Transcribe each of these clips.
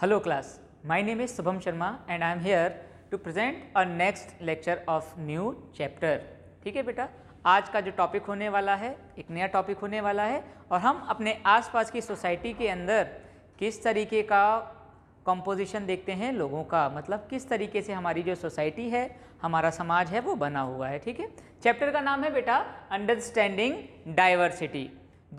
hello class my name is Shubham Sharma and I am here to present a next lecture of new chapter ठीक है बेटा आज का जो टॉपिक होने वाला है एक नया टॉपिक होने वाला है और हम अपने आसपास की सोसाइटी के अंदर किस तरीके का कंपोजिशन देखते हैं लोगों का मतलब किस तरीके से हमारी जो सोसाइटी है हमारा समाज है वो बना हुआ है ठीक है चैप्टर का नाम है बेटा अंडरस्टैंडिंग डाइवर्सिटी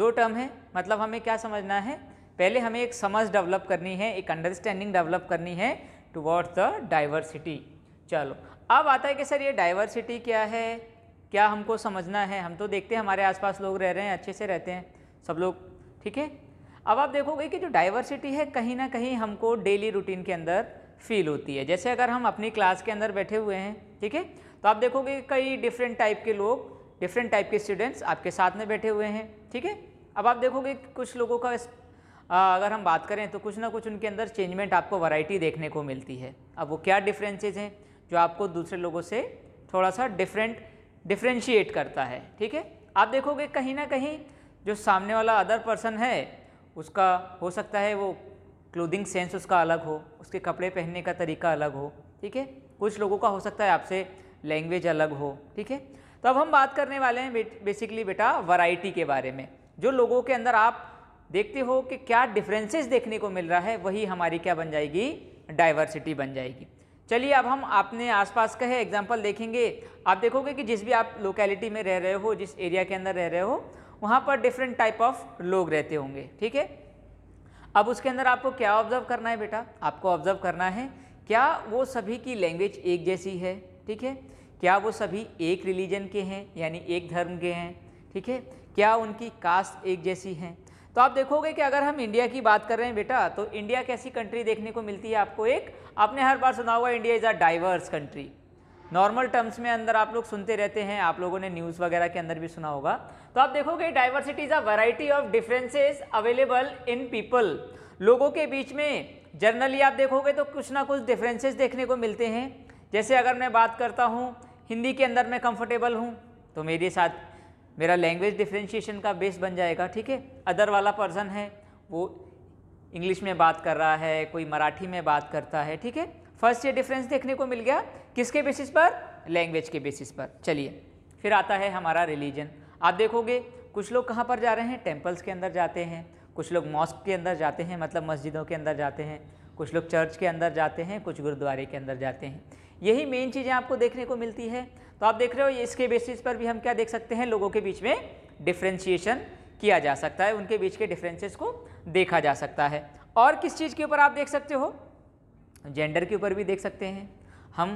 दो टर्म है मतलब हमें क्या समझना है पहले हमें एक समझ डेवलप करनी है एक अंडरस्टैंडिंग डेवलप करनी है टुवर्ड्स द डाइवर्सिटी चलो अब आता है कि सर ये डाइवर्सिटी क्या है क्या हमको समझना है हम तो देखते हैं हमारे आसपास लोग रह रहे हैं अच्छे से रहते हैं सब लोग ठीक है अब आप देखोगे कि जो डाइवर्सिटी है कहीं ना कहीं हमको डेली रूटीन के अंदर फील होती है जैसे अगर हम अपनी क्लास के अंदर बैठे हुए हैं ठीक है तो आप देखोगे कई डिफरेंट टाइप के लोग डिफरेंट टाइप के स्टूडेंट्स आपके साथ में बैठे हुए हैं ठीक है अब आप देखोगे कुछ लोगों का अगर हम बात करें तो कुछ ना कुछ उनके अंदर चेंजमेंट आपको वैरायटी देखने को मिलती है अब वो क्या डिफरेंसेज हैं जो आपको दूसरे लोगों से थोड़ा सा डिफरेंट डिफ्रेंशिएट करता है ठीक है आप देखोगे कहीं ना कहीं जो सामने वाला अदर पर्सन है उसका हो सकता है वो क्लोदिंग सेंस उसका अलग हो उसके कपड़े पहनने का तरीका अलग हो ठीक है कुछ लोगों का हो सकता है आपसे लैंग्वेज अलग हो ठीक है तो अब हम बात करने वाले हैं बेसिकली बेटा वैरायटी के बारे में जो लोगों के अंदर आप देखते हो कि क्या डिफरेंसेस देखने को मिल रहा है वही हमारी क्या बन जाएगी डाइवर्सिटी बन जाएगी चलिए अब हम अपने आसपास का है एग्जाम्पल देखेंगे आप देखोगे कि जिस भी आप लोकेलिटी में रह रहे हो जिस एरिया के अंदर रह रहे हो वहाँ पर डिफरेंट टाइप ऑफ लोग रहते होंगे ठीक है अब उसके अंदर आपको क्या ऑब्जर्व करना है बेटा आपको ऑब्जर्व करना है क्या वो सभी की लैंग्वेज एक जैसी है ठीक है क्या वो सभी एक रिलीजन के हैं यानी एक धर्म के हैं ठीक है क्या उनकी कास्ट एक जैसी हैं तो आप देखोगे कि अगर हम इंडिया की बात कर रहे हैं बेटा तो इंडिया कैसी कंट्री देखने को मिलती है आपको एक आपने हर बार सुना होगा India is a diverse country normal terms में अंदर आप लोग सुनते रहते हैं आप लोगों ने न्यूज़ वगैरह के अंदर भी सुना होगा तो आप देखोगे diversity is a variety of differences available in people लोगों के बीच में जर्नली आप देखोगे तो कुछ ना कुछ डिफरेंसेस देखने को मिलते हैं जैसे अगर मैं बात करता हूँ हिंदी के अंदर मैं कंफर्टेबल हूँ तो मेरे साथ मेरा लैंग्वेज डिफ्रेंशिएशन का बेस बन जाएगा ठीक है अदर वाला पर्सन है वो इंग्लिश में बात कर रहा है कोई मराठी में बात करता है ठीक है फर्स्ट ये डिफरेंस देखने को मिल गया किसके बेसिस पर लैंग्वेज के बेसिस पर चलिए फिर आता है हमारा रिलीजन आप देखोगे कुछ लोग कहाँ पर जा रहे हैं टेम्पल्स के अंदर जाते हैं कुछ लोग मॉस्क के अंदर जाते हैं मतलब मस्जिदों के अंदर जाते हैं कुछ लोग चर्च के अंदर जाते हैं कुछ गुरुद्वारे के अंदर जाते हैं यही मेन चीज़ें आपको देखने को मिलती है तो आप देख रहे हो इसके बेसिस पर भी हम क्या देख सकते हैं लोगों के बीच में डिफ्रेंशिएशन किया जा सकता है उनके बीच के डिफरेंसेस को देखा जा सकता है और किस चीज़ के ऊपर आप देख सकते हो जेंडर के ऊपर भी देख सकते हैं हम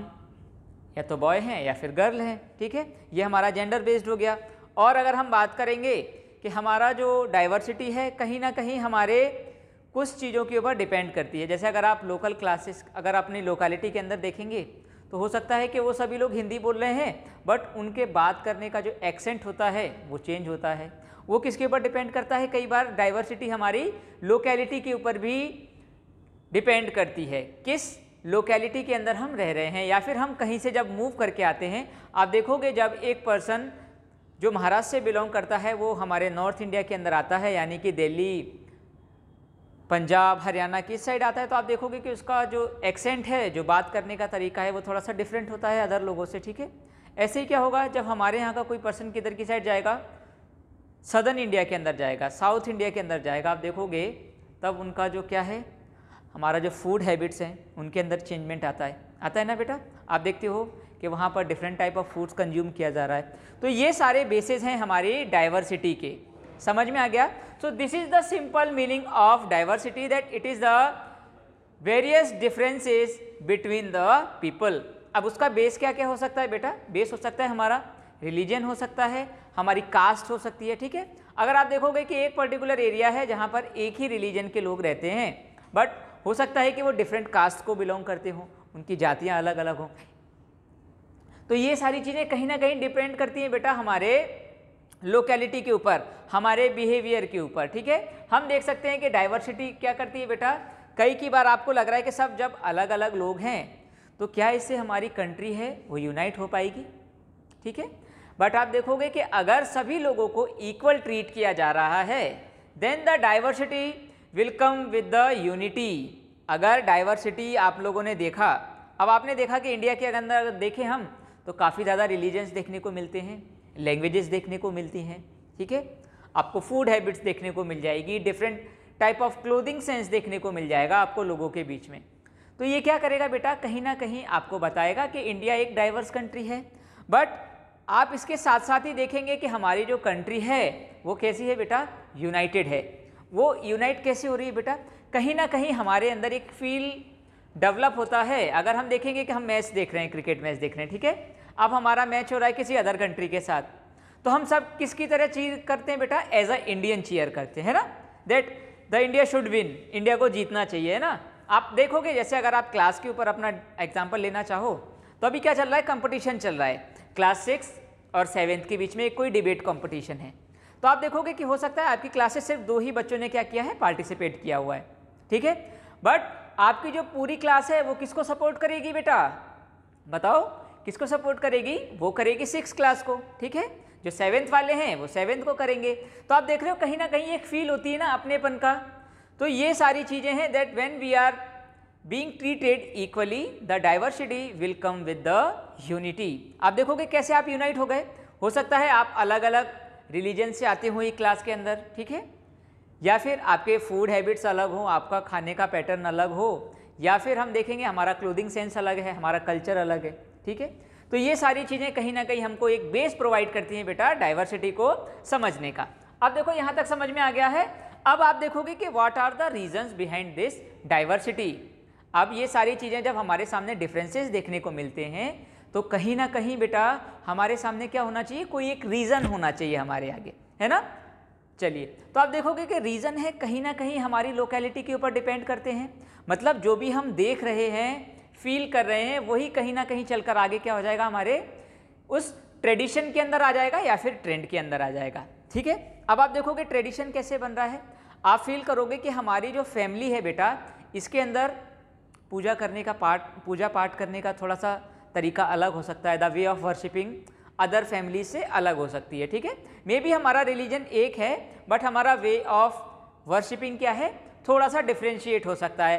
या तो बॉय हैं या फिर गर्ल हैं ठीक है ये हमारा जेंडर बेस्ड हो गया और अगर हम बात करेंगे कि हमारा जो डाइवर्सिटी है कहीं ना कहीं हमारे कुछ चीज़ों के ऊपर डिपेंड करती है जैसे अगर आप लोकल क्लासेस अगर अपनी लोकेलिटी के अंदर देखेंगे तो हो सकता है कि वो सभी लोग हिंदी बोल रहे हैं बट उनके बात करने का जो एक्सेंट होता है वो चेंज होता है वो किसके ऊपर डिपेंड करता है कई बार डाइवर्सिटी हमारी लोकेलिटी के ऊपर भी डिपेंड करती है किस लोकेलिटी के अंदर हम रह रहे हैं या फिर हम कहीं से जब मूव करके आते हैं आप देखोगे जब एक पर्सन जो महाराष्ट्र से बिलोंग करता है वो हमारे नॉर्थ इंडिया के अंदर आता है यानी कि दिल्ली पंजाब हरियाणा की इस साइड आता है तो आप देखोगे कि उसका जो एक्सेंट है जो बात करने का तरीका है वो थोड़ा सा डिफरेंट होता है अदर लोगों से ठीक है ऐसे ही क्या होगा जब हमारे यहाँ का कोई पर्सन किधर की साइड जाएगा सदर्न इंडिया के अंदर जाएगा साउथ इंडिया के अंदर जाएगा आप देखोगे तब उनका जो क्या है हमारा जो फूड हैबिट्स हैं उनके अंदर चेंजमेंट आता है आता है ना बेटा आप देखते हो कि वहाँ पर different type of foods consume किया जा रहा है तो ये सारे बेसिस हैं हमारी डाइवर्सिटी के समझ में आ गया so this is the simple meaning of diversity that it is the various differences between the people अब उसका बेस क्या क्या हो सकता है बेटा बेस हो सकता है हमारा रिलीजन हो सकता है हमारी कास्ट हो सकती है ठीक है अगर आप देखोगे कि एक पर्टिकुलर एरिया है जहाँ पर एक ही रिलीजन के लोग रहते हैं बट हो सकता है कि वो डिफरेंट कास्ट को बिलोंग करते हों उनकी जातियाँ अलग अलग हों तो ये सारी चीज़ें कहीं ना कहीं डिपेंड करती हैं बेटा हमारे लोकेलिटी के ऊपर हमारे बिहेवियर के ऊपर ठीक है हम देख सकते हैं कि डाइवर्सिटी क्या करती है बेटा कई की बार आपको लग रहा है कि सब जब अलग अलग लोग हैं तो क्या इससे हमारी कंट्री है वो यूनाइट हो पाएगी ठीक है बट आप देखोगे कि अगर सभी लोगों को इक्वल ट्रीट किया जा रहा है then the diversity will come with the unity अगर डाइवर्सिटी आप लोगों ने देखा अब आपने देखा कि इंडिया के अंदर अगर देखें हम तो काफ़ी ज़्यादा रिलीजन्स देखने को मिलते हैं लैंग्वेजेस देखने को मिलती हैं ठीक है आपको फूड हैबिट्स देखने को मिल जाएगी different type of clothing sense देखने को मिल जाएगा आपको लोगों के बीच में तो ये क्या करेगा बेटा कहीं ना कहीं आपको बताएगा कि इंडिया एक डाइवर्स कंट्री है बट आप इसके साथ साथ ही देखेंगे कि हमारी जो कंट्री है वो कैसी है बेटा यूनाइटेड है वो यूनाइट कैसे हो रही है बेटा कहीं ना कहीं हमारे अंदर एक फील डेवलप होता है अगर हम देखेंगे कि हम मैच देख रहे हैं क्रिकेट मैच देख रहे हैं ठीक है अब हमारा मैच हो रहा है किसी अदर कंट्री के साथ तो हम सब किसकी तरह चीज करते हैं बेटा एज अ इंडियन चीयर करते हैं ना that the India should win India को जीतना चाहिए है ना आप देखोगे जैसे अगर आप क्लास के ऊपर अपना एग्जाम्पल लेना चाहो तो अभी क्या चल रहा है कंपटीशन चल रहा है क्लास सिक्स और सेवेंथ के बीच में एक कोई डिबेट कंपटीशन है तो आप देखोगे कि हो सकता है आपकी क्लासेस सिर्फ दो ही बच्चों ने क्या किया है पार्टिसिपेट किया हुआ है ठीक है बट आपकी जो पूरी क्लास है वो किसको सपोर्ट करेगी बेटा बताओ किसको सपोर्ट करेगी वो करेगी सिक्स क्लास को ठीक है जो सेवेंथ वाले हैं वो सेवेंथ को करेंगे तो आप देख रहे हो कहीं ना कहीं एक फील होती है ना अपनेपन का तो ये सारी चीज़ें हैं that when we are being treated equally the diversity will come with the unity आप देखोगे कैसे आप यूनाइट हो गए हो सकता है आप अलग अलग रिलीजन से आते हो एक क्लास के अंदर ठीक है या फिर आपके फूड हैबिट्स अलग हो आपका खाने का पैटर्न अलग हो या फिर हम देखेंगे हमारा क्लोथिंग सेंस अलग है हमारा कल्चर अलग है ठीक है तो ये सारी चीज़ें कहीं ना कहीं हमको एक बेस प्रोवाइड करती हैं बेटा डाइवर्सिटी को समझने का अब देखो यहाँ तक समझ में आ गया है अब आप देखोगे कि what are the reason behind this diversity अब ये सारी चीज़ें जब हमारे सामने डिफ्रेंसेज देखने को मिलते हैं तो कहीं ना कहीं बेटा हमारे सामने क्या होना चाहिए कोई एक रीज़न होना चाहिए हमारे आगे है ना चलिए तो आप देखोगे कि रीज़न है कहीं ना कहीं हमारी लोकेलिटी के ऊपर डिपेंड करते हैं मतलब जो भी हम देख रहे हैं फील कर रहे हैं वही कहीं ना कहीं चलकर आगे क्या हो जाएगा हमारे उस ट्रेडिशन के अंदर आ जाएगा या फिर ट्रेंड के अंदर आ जाएगा ठीक है अब आप देखोगे ट्रेडिशन कैसे बन रहा है आप फील करोगे कि हमारी जो फैमिली है बेटा इसके अंदर पूजा करने का पार्ट पूजा पाठ करने का थोड़ा सा तरीका अलग हो सकता है the way of worshipping other family से अलग हो सकती है ठीक है मे बी हमारा रिलीजन एक है बट हमारा वे ऑफ वर्शिपिंग क्या है थोड़ा सा डिफ्रेंशिएट हो सकता है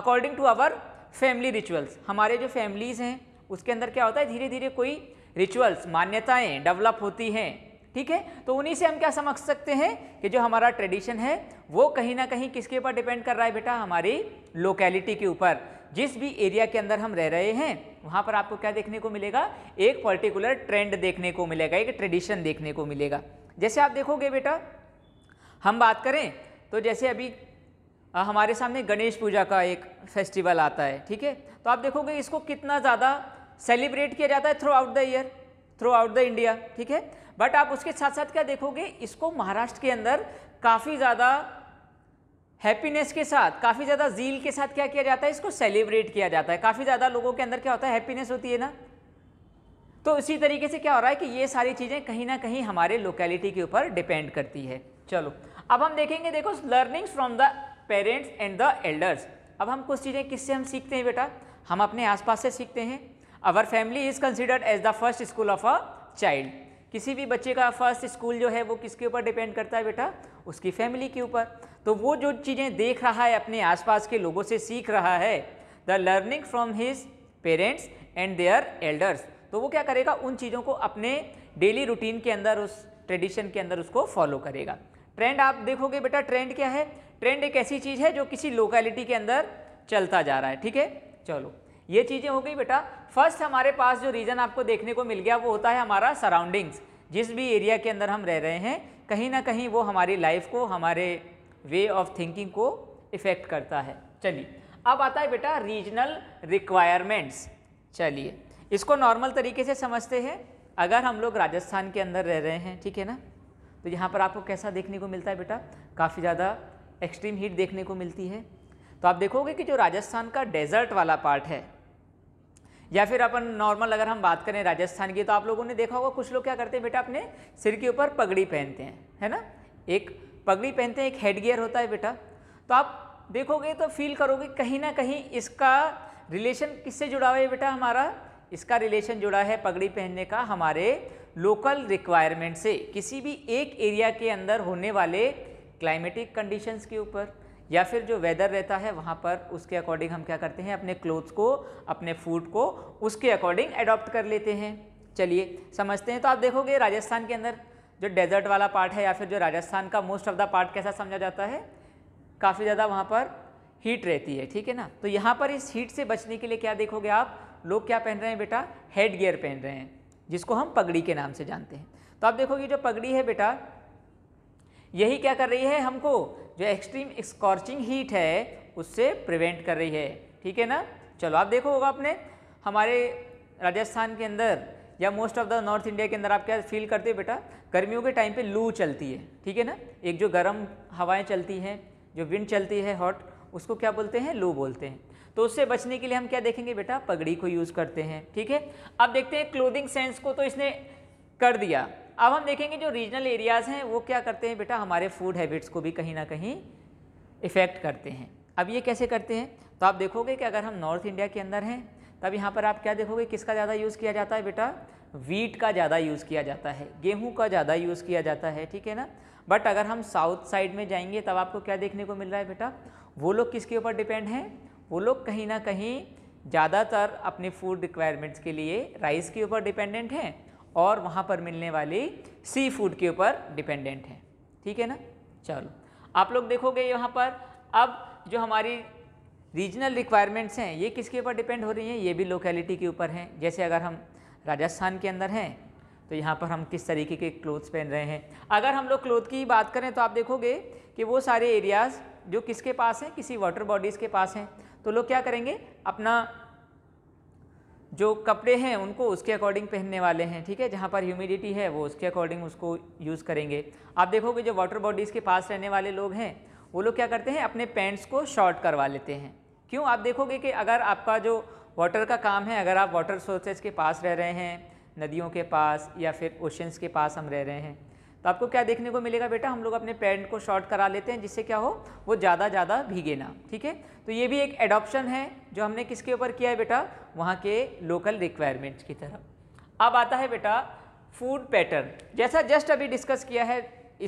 according to our family rituals हमारे जो फैमिलीज़ हैं उसके अंदर क्या होता है धीरे धीरे कोई रिचुअल्स मान्यताएं डेवलप होती हैं ठीक है तो उन्हीं से हम क्या समझ सकते हैं कि जो हमारा ट्रेडिशन है वो कहीं ना कहीं किसके ऊपर डिपेंड कर रहा है बेटा हमारी लोकेलिटी के ऊपर जिस भी एरिया के अंदर हम रह रहे हैं वहाँ पर आपको क्या देखने को मिलेगा एक पर्टिकुलर ट्रेंड देखने को मिलेगा एक ट्रेडिशन देखने को मिलेगा जैसे आप देखोगे बेटा हम बात करें तो जैसे अभी हमारे सामने गणेश पूजा का एक फेस्टिवल आता है ठीक है तो आप देखोगे इसको कितना ज़्यादा सेलिब्रेट किया जाता है throughout the year throughout the India ठीक है बट आप उसके साथ साथ क्या देखोगे इसको महाराष्ट्र के अंदर काफ़ी ज़्यादा हैप्पीनेस के साथ काफ़ी ज़्यादा जील के साथ क्या किया जाता है इसको सेलिब्रेट किया जाता है काफ़ी ज़्यादा लोगों के अंदर क्या होता है हैप्पीनेस होती है ना तो इसी तरीके से क्या हो रहा है कि ये सारी चीज़ें कहीं ना कहीं हमारे लोकेलिटी के ऊपर डिपेंड करती है चलो अब हम देखेंगे देखो learnings from the parents and the elders अब हम कुछ चीज़ें किससे हम सीखते हैं बेटा हम अपने आसपास से सीखते हैं our family is considered as the first school of a child किसी भी बच्चे का फर्स्ट स्कूल जो है वो किसके ऊपर डिपेंड करता है बेटा उसकी फैमिली के ऊपर तो वो जो चीज़ें देख रहा है अपने आसपास के लोगों से सीख रहा है the learning from his parents and their elders तो वो क्या करेगा उन चीज़ों को अपने डेली रूटीन के अंदर उस ट्रेडिशन के अंदर उसको फॉलो करेगा ट्रेंड आप देखोगे बेटा ट्रेंड क्या है ट्रेंड एक ऐसी चीज़ है जो किसी लोकेलिटी के अंदर चलता जा रहा है ठीक है चलो ये चीज़ें हो गई बेटा फर्स्ट हमारे पास जो रीज़न आपको देखने को मिल गया वो होता है हमारा सराउंडिंग्स जिस भी एरिया के अंदर हम रह रहे हैं कहीं ना कहीं वो हमारी लाइफ को हमारे वे ऑफ थिंकिंग को इफ़ेक्ट करता है चलिए अब आता है बेटा रीजनल रिक्वायरमेंट्स चलिए इसको नॉर्मल तरीके से समझते हैं अगर हम लोग राजस्थान के अंदर रह रहे हैं ठीक है ना तो यहाँ पर आपको कैसा देखने को मिलता है बेटा काफ़ी ज़्यादा एक्सट्रीम हीट देखने को मिलती है तो आप देखोगे कि जो राजस्थान का डेजर्ट वाला पार्ट है या फिर अपन नॉर्मल अगर हम बात करें राजस्थान की तो आप लोगों ने देखा होगा कुछ लोग क्या करते हैं बेटा अपने सिर के ऊपर पगड़ी पहनते हैं है ना एक पगड़ी पहनते हैं एक हेड गियर होता है बेटा तो आप देखोगे तो फील करोगे कहीं ना कहीं इसका रिलेशन किससे जुड़ा हुआ है बेटा हमारा इसका रिलेशन जुड़ा है पगड़ी पहनने का हमारे लोकल रिक्वायरमेंट से किसी भी एक एरिया के अंदर होने वाले क्लाइमेटिक कंडीशंस के ऊपर या फिर जो वेदर रहता है वहाँ पर उसके अकॉर्डिंग हम क्या करते हैं अपने क्लोथ्स को अपने फूड को उसके अकॉर्डिंग एडॉप्ट कर लेते हैं चलिए समझते हैं तो आप देखोगे राजस्थान के अंदर जो डेजर्ट वाला पार्ट है या फिर जो राजस्थान का मोस्ट ऑफ द पार्ट कैसा समझा जाता है काफ़ी ज़्यादा वहाँ पर हीट रहती है ठीक है ना तो यहाँ पर इस हीट से बचने के लिए क्या देखोगे आप लोग क्या पहन रहे हैं बेटा हेड गियर पहन रहे हैं जिसको हम पगड़ी के नाम से जानते हैं तो आप देखोगे जो पगड़ी है बेटा यही क्या कर रही है हमको जो एक्सट्रीम स्कॉर्चिंग हीट है उससे प्रिवेंट कर रही है ठीक है ना चलो आप देखो होगा आपने हमारे राजस्थान के अंदर या most of the north India के अंदर आप क्या फील करते हो बेटा गर्मियों के टाइम पे लू चलती है ठीक है ना एक जो गर्म हवाएं चलती हैं जो विंड चलती है हॉट उसको क्या बोलते हैं लू बोलते हैं तो उससे बचने के लिए हम क्या देखेंगे बेटा पगड़ी को यूज़ करते हैं ठीक है अब देखते हैं क्लोदिंग सेंस को तो इसने कर दिया अब हम देखेंगे जो रीजनल एरियाज़ हैं वो क्या करते हैं बेटा हमारे फूड हैबिट्स को भी कहीं ना कहीं इफ़ेक्ट करते हैं अब ये कैसे करते हैं तो आप देखोगे कि अगर हम नॉर्थ इंडिया के अंदर हैं तब यहाँ पर आप क्या देखोगे किसका ज़्यादा यूज़ किया जाता है बेटा वीट का ज़्यादा यूज़ किया जाता है गेहूँ का ज़्यादा यूज़ किया जाता है ठीक है ना बट अगर हम साउथ साइड में जाएंगे तब आपको क्या देखने को मिल रहा है बेटा वो लोग किसके ऊपर डिपेंड हैं वो लोग कहीं ना कहीं ज़्यादातर अपने फूड रिक्वायरमेंट्स के लिए राइस के ऊपर डिपेंडेंट हैं और वहाँ पर मिलने वाली सी फूड के ऊपर डिपेंडेंट है ठीक है ना चलो आप लोग देखोगे यहाँ पर अब जो हमारी रीजनल रिक्वायरमेंट्स हैं ये किसके ऊपर डिपेंड हो रही हैं ये भी लोकेलिटी के ऊपर हैं जैसे अगर हम राजस्थान के अंदर हैं तो यहाँ पर हम किस तरीके के क्लोथ्स पहन रहे हैं अगर हम लोग क्लोथ की बात करें तो आप देखोगे कि वो सारे एरियाज़ जो किसके पास हैं किसी वाटर बॉडीज़ के पास हैं तो लोग क्या करेंगे अपना जो कपड़े हैं उनको उसके अकॉर्डिंग पहनने वाले हैं ठीक है जहाँ पर ह्यूमिडिटी है वो उसके अकॉर्डिंग उसको यूज़ करेंगे आप देखोगे जो वाटर बॉडीज़ के पास रहने वाले लोग हैं वो लोग क्या करते हैं अपने पैंट्स को शॉर्ट करवा लेते हैं क्यों आप देखोगे कि अगर आपका जो वाटर का काम है अगर आप वाटर सोर्सेज के पास रह रहे हैं नदियों के पास या फिर ओशंस के पास हम रह रहे हैं आपको क्या देखने को मिलेगा बेटा हम लोग अपने पैंट को शॉर्ट करा लेते हैं जिससे क्या हो वो ज़्यादा ज़्यादा भीगे ना ठीक है तो ये भी एक एडॉप्शन है जो हमने किसके ऊपर किया है बेटा वहाँ के लोकल रिक्वायरमेंट्स की तरफ अब आता है बेटा फूड पैटर्न जैसा जस्ट अभी डिस्कस किया है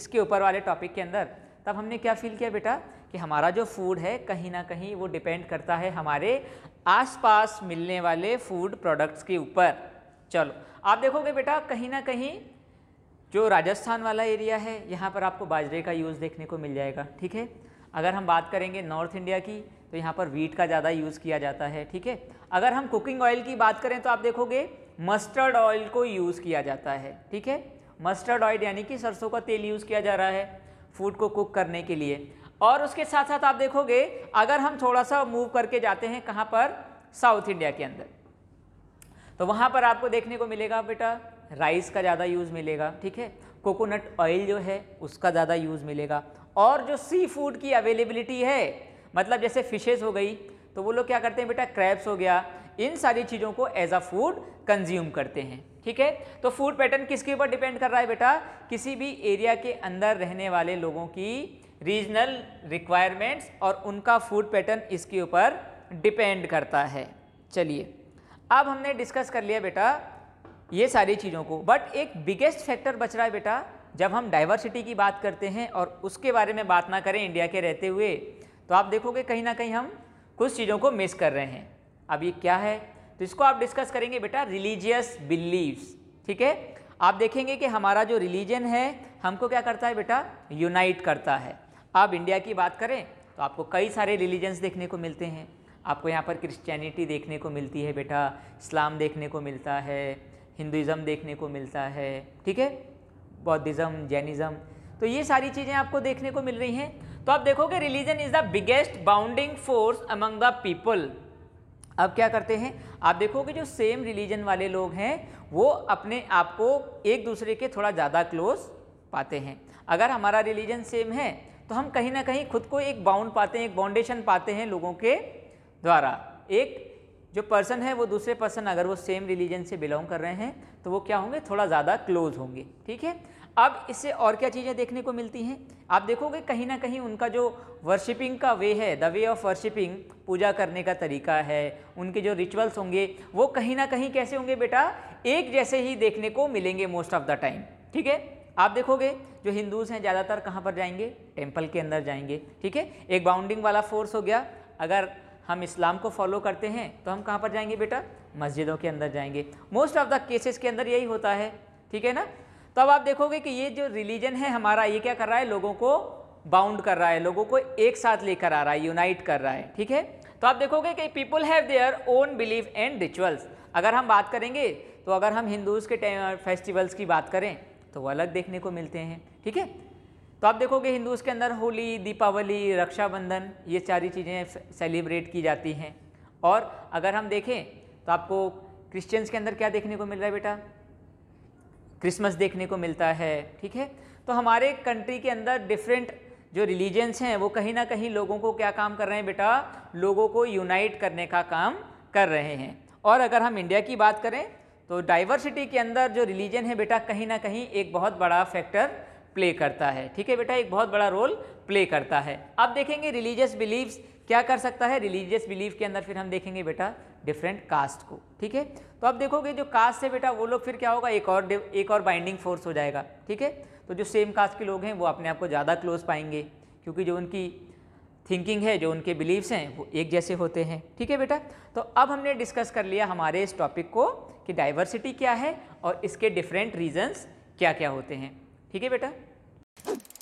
इसके ऊपर वाले टॉपिक के अंदर तब हमने क्या फील किया बेटा कि हमारा जो फूड है कहीं ना कहीं वो डिपेंड करता है हमारे आसपास मिलने वाले फूड प्रोडक्ट्स के ऊपर चलो आप देखोगे बेटा कहीं ना कहीं जो राजस्थान वाला एरिया है यहाँ पर आपको बाजरे का यूज़ देखने को मिल जाएगा ठीक है अगर हम बात करेंगे नॉर्थ इंडिया की तो यहाँ पर वीट का ज़्यादा यूज़ किया जाता है ठीक है अगर हम कुकिंग ऑयल की बात करें तो आप देखोगे मस्टर्ड ऑयल को यूज़ किया जाता है ठीक है मस्टर्ड ऑयल यानी कि सरसों का तेल यूज़ किया जा रहा है फूड को कुक करने के लिए और उसके साथ साथ आप देखोगे अगर हम थोड़ा सा मूव करके जाते हैं कहाँ पर साउथ इंडिया के अंदर तो वहाँ पर आपको देखने को मिलेगा बेटा राइस का ज़्यादा यूज़ मिलेगा ठीक है कोकोनट ऑयल जो है उसका ज़्यादा यूज़ मिलेगा और जो सी फूड की अवेलेबिलिटी है मतलब जैसे फिशेज़ हो गई तो वो लोग क्या करते हैं बेटा क्रैप्स हो गया इन सारी चीज़ों को एज अ फूड कंज्यूम करते हैं ठीक है तो फूड पैटर्न किसके ऊपर डिपेंड कर रहा है बेटा किसी भी एरिया के अंदर रहने वाले लोगों की रीजनल रिक्वायरमेंट्स और उनका फूड पैटर्न इसके ऊपर डिपेंड करता है चलिए अब हमने डिस्कस कर लिया बेटा ये सारी चीज़ों को बट एक बिगेस्ट फैक्टर बच रहा है बेटा जब हम डाइवर्सिटी की बात करते हैं और उसके बारे में बात ना करें इंडिया के रहते हुए तो आप देखोगे कहीं ना कहीं हम कुछ चीज़ों को मिस कर रहे हैं अब ये क्या है तो इसको आप डिस्कस करेंगे बेटा रिलीजियस बिलीव्स ठीक है आप देखेंगे कि हमारा जो रिलीजन है हमको क्या करता है बेटा यूनाइट करता है आप इंडिया की बात करें तो आपको कई सारे रिलीजन्स देखने को मिलते हैं आपको यहाँ पर क्रिश्चियनिटी देखने को मिलती है बेटा इस्लाम देखने को मिलता है हिंदुज़म देखने को मिलता है ठीक है बौद्धिज़म जैनिज़म तो ये सारी चीज़ें आपको देखने को मिल रही हैं तो आप देखोगे religion is the biggest bounding force among the people अब क्या करते हैं आप देखोगे जो सेम रिलीजन वाले लोग हैं वो अपने आप को एक दूसरे के थोड़ा ज़्यादा क्लोज पाते हैं अगर हमारा रिलीजन सेम है तो हम कहीं ना कहीं खुद को एक बाउंड पाते हैं एक बाउंडेशन पाते हैं लोगों के द्वारा एक जो पर्सन है वो दूसरे पर्सन अगर वो सेम रिलीजन से बिलोंग कर रहे हैं तो वो क्या होंगे थोड़ा ज़्यादा क्लोज होंगे ठीक है अब इससे और क्या चीज़ें देखने को मिलती हैं आप देखोगे कहीं ना कहीं उनका जो वर्शिपिंग का वे है द वे ऑफ वर्शिपिंग पूजा करने का तरीका है उनके जो रिचुअल्स होंगे वो कहीं ना कहीं कैसे होंगे बेटा एक जैसे ही देखने को मिलेंगे मोस्ट ऑफ द टाइम ठीक है आप देखोगे जो हिंदूज़ हैं ज़्यादातर कहाँ पर जाएंगे टेम्पल के अंदर जाएंगे ठीक है एक बाउंडिंग वाला फोर्स हो गया अगर हम इस्लाम को फॉलो करते हैं तो हम कहाँ पर जाएंगे बेटा मस्जिदों के अंदर जाएंगे मोस्ट ऑफ द केसेस के अंदर यही होता है ठीक है ना तो अब आप देखोगे कि ये जो रिलीजन है हमारा ये क्या कर रहा है लोगों को बाउंड कर रहा है लोगों को एक साथ लेकर आ रहा है यूनाइट कर रहा है ठीक है तो आप देखोगे कि people have their own belief and rituals अगर हम बात करेंगे तो अगर हम हिंदूज़ के फेस्टिवल्स की बात करें तो वो अलग देखने को मिलते हैं ठीक है तो आप देखोगे हिंदूज़ के अंदर होली दीपावली रक्षाबंधन ये सारी चीज़ें सेलिब्रेट की जाती हैं और अगर हम देखें तो आपको क्रिश्चियंस के अंदर क्या देखने को मिल रहा है बेटा क्रिसमस देखने को मिलता है ठीक है तो हमारे कंट्री के अंदर डिफरेंट जो रिलीजन्स हैं वो कहीं ना कहीं लोगों को क्या काम कर रहे हैं बेटा लोगों को यूनाइट करने का काम कर रहे हैं और अगर हम इंडिया की बात करें तो डाइवर्सिटी के अंदर जो रिलीजन है बेटा कहीं ना कहीं एक बहुत बड़ा फैक्टर प्ले करता है ठीक है बेटा एक बहुत बड़ा रोल प्ले करता है अब देखेंगे रिलीजियस बिलीव्स क्या कर सकता है रिलीजियस बिलीफ के अंदर फिर हम देखेंगे बेटा डिफरेंट कास्ट को ठीक है तो अब देखोगे जो कास्ट है बेटा वो लोग फिर क्या होगा एक और एक और बाइंडिंग फोर्स हो जाएगा ठीक है तो जो सेम कास्ट के लोग हैं वो अपने आप को ज़्यादा क्लोज पाएंगे क्योंकि जो उनकी थिंकिंग है जो उनके बिलीव्स हैं वो एक जैसे होते हैं ठीक है बेटा तो अब हमने डिस्कस कर लिया हमारे इस टॉपिक को कि डाइवर्सिटी क्या है और इसके डिफरेंट रीज़न्स क्या क्या होते हैं ठीक है बेटा